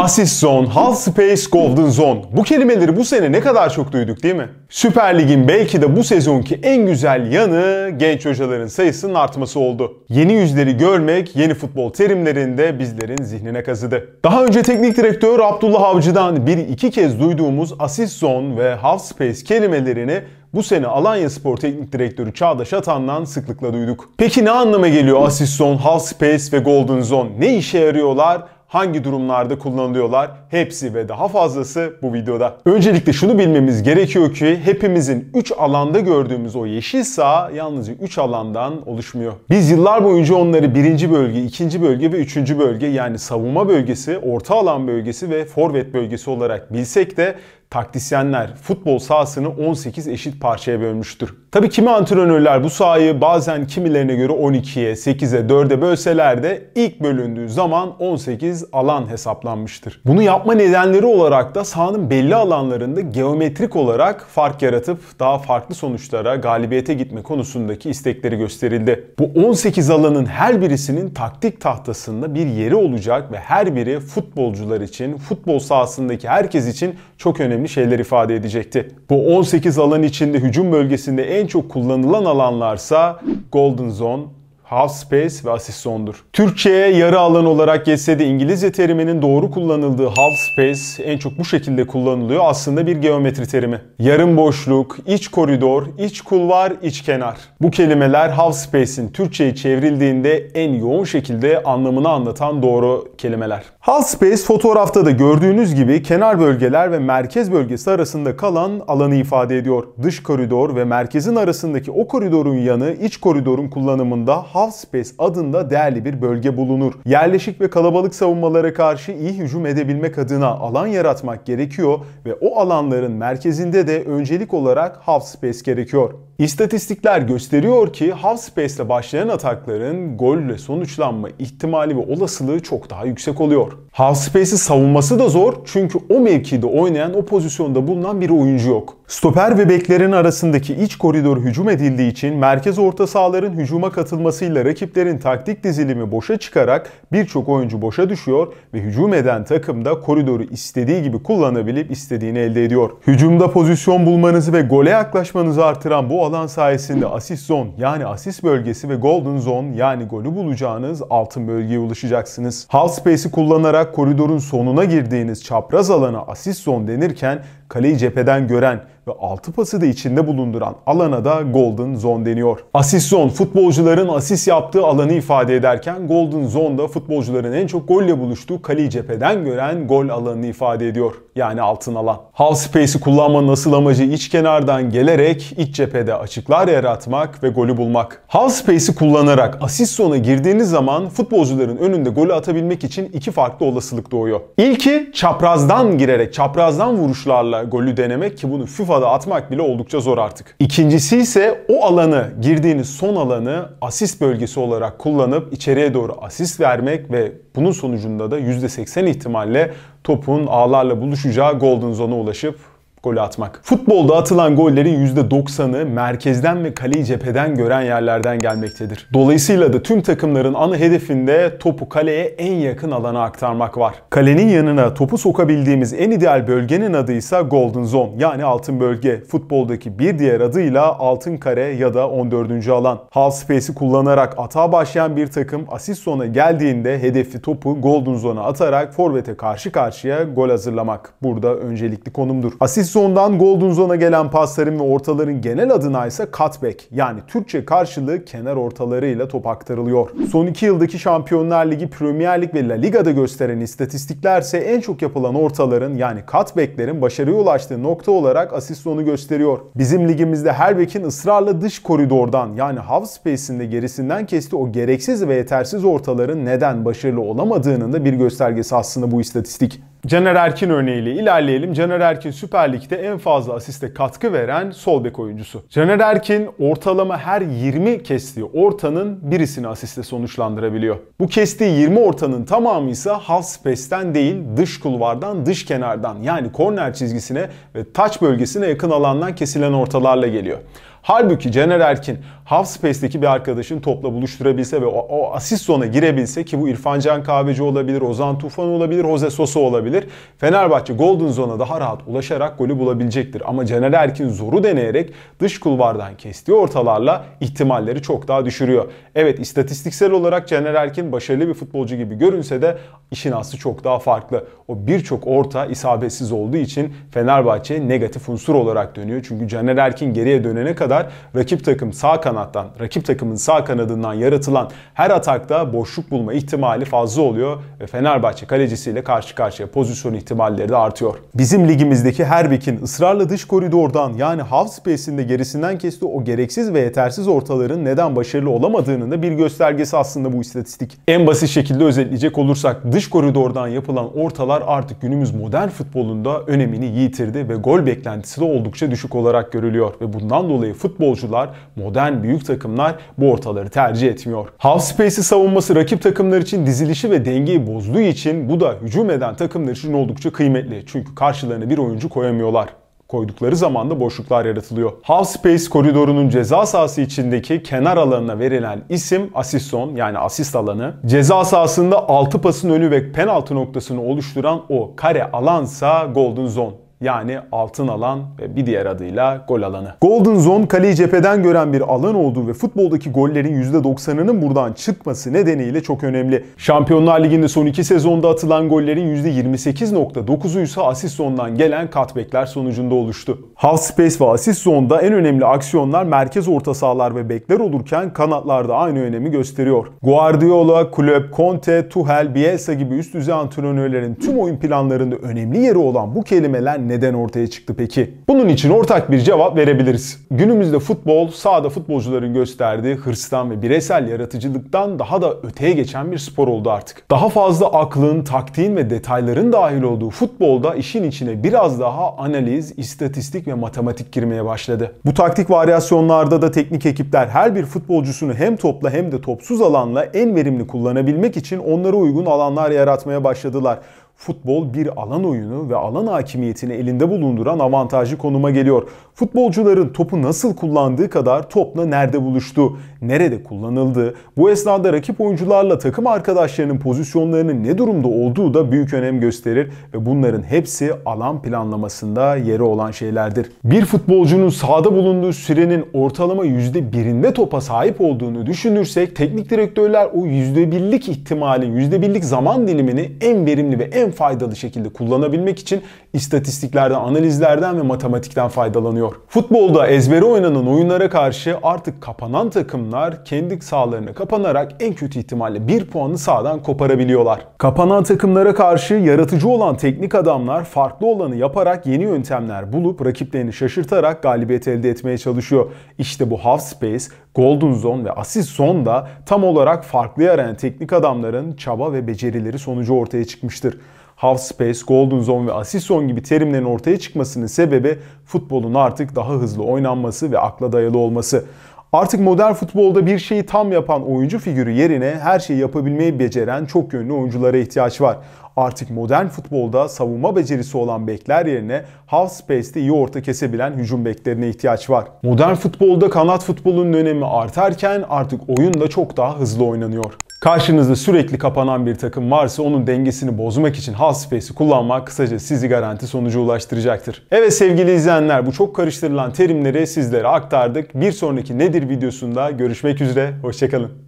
Assist Zone, Half Space, Golden Zone. Bu kelimeleri bu sene ne kadar çok duyduk değil mi? Süper Lig'in belki de bu sezonki en güzel yanı genç hocaların sayısının artması oldu. Yeni yüzleri görmek yeni futbol terimlerinde bizlerin zihnine kazıdı. Daha önce teknik direktör Abdullah Avcı'dan bir iki kez duyduğumuz Assist Zone ve Half Space kelimelerini bu sene Alanya Spor Teknik Direktörü Çağdaş Atan'dan sıklıkla duyduk. Peki ne anlama geliyor Assist Zone, Half Space ve Golden Zone? Ne işe yarıyorlar? hangi durumlarda kullanılıyorlar hepsi ve daha fazlası bu videoda. Öncelikle şunu bilmemiz gerekiyor ki hepimizin 3 alanda gördüğümüz o yeşil saha yalnızca 3 alandan oluşmuyor. Biz yıllar boyunca onları birinci bölge, ikinci bölge ve üçüncü bölge yani savunma bölgesi, orta alan bölgesi ve forvet bölgesi olarak bilsek de taktisyenler futbol sahasını 18 eşit parçaya bölmüştür. Tabi kimi antrenörler bu sahayı bazen kimilerine göre 12'ye, 8'e, 4'e bölseler de ilk bölündüğü zaman 18 alan hesaplanmıştır. Bunu yapma nedenleri olarak da sahanın belli alanlarında geometrik olarak fark yaratıp daha farklı sonuçlara, galibiyete gitme konusundaki istekleri gösterildi. Bu 18 alanın her birisinin taktik tahtasında bir yeri olacak ve her biri futbolcular için, futbol sahasındaki herkes için çok önemli önemli şeyler ifade edecekti. Bu 18 alan içinde hücum bölgesinde en çok kullanılan alanlarsa Golden Zone, half space ve asistondur. Türkçe'ye yarı alan olarak geçse de İngilizce teriminin doğru kullanıldığı half space en çok bu şekilde kullanılıyor. Aslında bir geometri terimi. Yarım boşluk, iç koridor, iç kulvar, iç kenar. Bu kelimeler half space'in Türkçe'ye çevrildiğinde en yoğun şekilde anlamını anlatan doğru kelimeler. Half space fotoğrafta da gördüğünüz gibi kenar bölgeler ve merkez bölgesi arasında kalan alanı ifade ediyor. Dış koridor ve merkezin arasındaki o koridorun yanı iç koridorun kullanımında half Half Space adında değerli bir bölge bulunur. Yerleşik ve kalabalık savunmalara karşı iyi hücum edebilmek adına alan yaratmak gerekiyor ve o alanların merkezinde de öncelik olarak Half Space gerekiyor. İstatistikler gösteriyor ki half space ile başlayan atakların golle sonuçlanma ihtimali ve olasılığı çok daha yüksek oluyor. Half space'i savunması da zor çünkü o mevkide oynayan o pozisyonda bulunan bir oyuncu yok. Stoper ve beklerin arasındaki iç koridor hücum edildiği için merkez orta sahaların hücuma katılmasıyla rakiplerin taktik dizilimi boşa çıkarak birçok oyuncu boşa düşüyor ve hücum eden takım da koridoru istediği gibi kullanabilip istediğini elde ediyor. Hücumda pozisyon bulmanızı ve gole yaklaşmanızı artıran bu alan sayesinde asist zone yani asist bölgesi ve golden zone yani golü bulacağınız altın bölgeye ulaşacaksınız. Half space'i kullanarak koridorun sonuna girdiğiniz çapraz alana asist zone denirken kaleyi cepheden gören ve 6 pası da içinde bulunduran alana da Golden Zone deniyor. Asist zone futbolcuların asist yaptığı alanı ifade ederken Golden Zone Zone'da futbolcuların en çok golle buluştuğu kaleyi cepheden gören gol alanını ifade ediyor. Yani altın alan. Hal space'i kullanmanın asıl amacı iç kenardan gelerek iç cephede açıklar yaratmak ve golü bulmak. Hal space'i kullanarak asist zone'a girdiğiniz zaman futbolcuların önünde golü atabilmek için iki farklı olasılık doğuyor. İlki çaprazdan girerek çaprazdan vuruşlarla golü denemek ki bunu FIFA sahada atmak bile oldukça zor artık. İkincisi ise o alanı, girdiğiniz son alanı asist bölgesi olarak kullanıp içeriye doğru asist vermek ve bunun sonucunda da %80 ihtimalle topun ağlarla buluşacağı golden zone'a ulaşıp golü atmak. Futbolda atılan gollerin %90'ı merkezden ve kaleyi cepheden gören yerlerden gelmektedir. Dolayısıyla da tüm takımların ana hedefinde topu kaleye en yakın alana aktarmak var. Kalenin yanına topu sokabildiğimiz en ideal bölgenin adı ise Golden Zone yani altın bölge. Futboldaki bir diğer adıyla altın kare ya da 14. alan. Half space'i kullanarak atağa başlayan bir takım asist sona geldiğinde hedefi topu Golden Zone'a atarak forvete karşı karşıya gol hazırlamak. Burada öncelikli konumdur. Asist Madison'dan Golden Zone'a gelen pasların ve ortaların genel adına ise cutback yani Türkçe karşılığı kenar ortalarıyla top aktarılıyor. Son 2 yıldaki Şampiyonlar Ligi, Premier Lig ve La Liga'da gösteren istatistikler ise en çok yapılan ortaların yani cutbacklerin başarıya ulaştığı nokta olarak asist sonu gösteriyor. Bizim ligimizde her bekin ısrarla dış koridordan yani half space'inde gerisinden kesti o gereksiz ve yetersiz ortaların neden başarılı olamadığının da bir göstergesi aslında bu istatistik. Caner Erkin örneğiyle ilerleyelim. Caner Erkin Süper Lig'de en fazla asiste katkı veren sol bek oyuncusu. Caner Erkin ortalama her 20 kestiği ortanın birisini asiste sonuçlandırabiliyor. Bu kestiği 20 ortanın tamamı ise half space'ten değil dış kulvardan dış kenardan yani korner çizgisine ve taç bölgesine yakın alandan kesilen ortalarla geliyor. Halbuki Caner Erkin Half Space'teki bir arkadaşın topla buluşturabilse ve o, o asist zona girebilse ki bu İrfan Can Kahveci olabilir, Ozan Tufan olabilir, Jose Sosa olabilir. Fenerbahçe Golden Zona daha rahat ulaşarak golü bulabilecektir. Ama Caner Erkin zoru deneyerek dış kulvardan kestiği ortalarla ihtimalleri çok daha düşürüyor. Evet istatistiksel olarak Caner Erkin başarılı bir futbolcu gibi görünse de işin aslı çok daha farklı. O birçok orta isabetsiz olduğu için Fenerbahçe negatif unsur olarak dönüyor. Çünkü Caner Erkin geriye dönene kadar rakip takım sağ kanat kanattan, rakip takımın sağ kanadından yaratılan her atakta boşluk bulma ihtimali fazla oluyor ve Fenerbahçe kalecisiyle karşı karşıya pozisyon ihtimalleri de artıyor. Bizim ligimizdeki her Herbik'in ısrarla dış koridordan yani half space'inde gerisinden kesti o gereksiz ve yetersiz ortaların neden başarılı olamadığının da bir göstergesi aslında bu istatistik. En basit şekilde özetleyecek olursak dış koridordan yapılan ortalar artık günümüz modern futbolunda önemini yitirdi ve gol beklentisi de oldukça düşük olarak görülüyor ve bundan dolayı futbolcular modern bir büyük takımlar bu ortaları tercih etmiyor. Half space'i savunması rakip takımlar için dizilişi ve dengeyi bozduğu için bu da hücum eden takımlar için oldukça kıymetli. Çünkü karşılarına bir oyuncu koyamıyorlar koydukları zaman da boşluklar yaratılıyor. Half space koridorunun ceza sahası içindeki kenar alanına verilen isim asist zone yani asist alanı. Ceza sahasında 6 pasın önü ve penaltı noktasını oluşturan o kare alansa golden zone yani altın alan ve bir diğer adıyla gol alanı. Golden Zone kaleyi cepheden gören bir alan olduğu ve futboldaki gollerin %90'ının buradan çıkması nedeniyle çok önemli. Şampiyonlar Ligi'nde son iki sezonda atılan gollerin %28.9'u ise asist zondan gelen cutbackler sonucunda oluştu. Half space ve asist zonda en önemli aksiyonlar merkez orta sahalar ve bekler olurken kanatlarda aynı önemi gösteriyor. Guardiola, Klopp, Conte, Tuchel, Bielsa gibi üst düzey antrenörlerin tüm oyun planlarında önemli yeri olan bu kelimeler neden ortaya çıktı peki? Bunun için ortak bir cevap verebiliriz. Günümüzde futbol sahada futbolcuların gösterdiği hırstan ve bireysel yaratıcılıktan daha da öteye geçen bir spor oldu artık. Daha fazla aklın, taktiğin ve detayların dahil olduğu futbolda işin içine biraz daha analiz, istatistik ve matematik girmeye başladı. Bu taktik varyasyonlarda da teknik ekipler her bir futbolcusunu hem topla hem de topsuz alanla en verimli kullanabilmek için onlara uygun alanlar yaratmaya başladılar futbol bir alan oyunu ve alan hakimiyetini elinde bulunduran avantajlı konuma geliyor. Futbolcuların topu nasıl kullandığı kadar topla nerede buluştu, nerede kullanıldı, bu esnada rakip oyuncularla takım arkadaşlarının pozisyonlarının ne durumda olduğu da büyük önem gösterir ve bunların hepsi alan planlamasında yeri olan şeylerdir. Bir futbolcunun sahada bulunduğu sürenin ortalama %1'inde topa sahip olduğunu düşünürsek teknik direktörler o %1'lik ihtimalin %1'lik zaman dilimini en verimli ve en faydalı şekilde kullanabilmek için istatistiklerden, analizlerden ve matematikten faydalanıyor. Futbolda ezbere oynanan oyunlara karşı artık kapanan takımlar kendi sahalarına kapanarak en kötü ihtimalle bir puanı sahadan koparabiliyorlar. Kapanan takımlara karşı yaratıcı olan teknik adamlar farklı olanı yaparak yeni yöntemler bulup rakiplerini şaşırtarak galibiyet elde etmeye çalışıyor. İşte bu half space, golden zone ve assist zone da tam olarak farklı yarayan teknik adamların çaba ve becerileri sonucu ortaya çıkmıştır half space, golden zone ve assist zone gibi terimlerin ortaya çıkmasının sebebi futbolun artık daha hızlı oynanması ve akla dayalı olması. Artık modern futbolda bir şeyi tam yapan oyuncu figürü yerine her şeyi yapabilmeyi beceren çok yönlü oyunculara ihtiyaç var. Artık modern futbolda savunma becerisi olan bekler yerine half space'te iyi orta kesebilen hücum beklerine ihtiyaç var. Modern futbolda kanat futbolunun önemi artarken artık oyun da çok daha hızlı oynanıyor. Karşınızda sürekli kapanan bir takım varsa onun dengesini bozmak için half space'i kullanmak kısaca sizi garanti sonucu ulaştıracaktır. Evet sevgili izleyenler bu çok karıştırılan terimleri sizlere aktardık. Bir sonraki nedir videosunda görüşmek üzere. Hoşçakalın.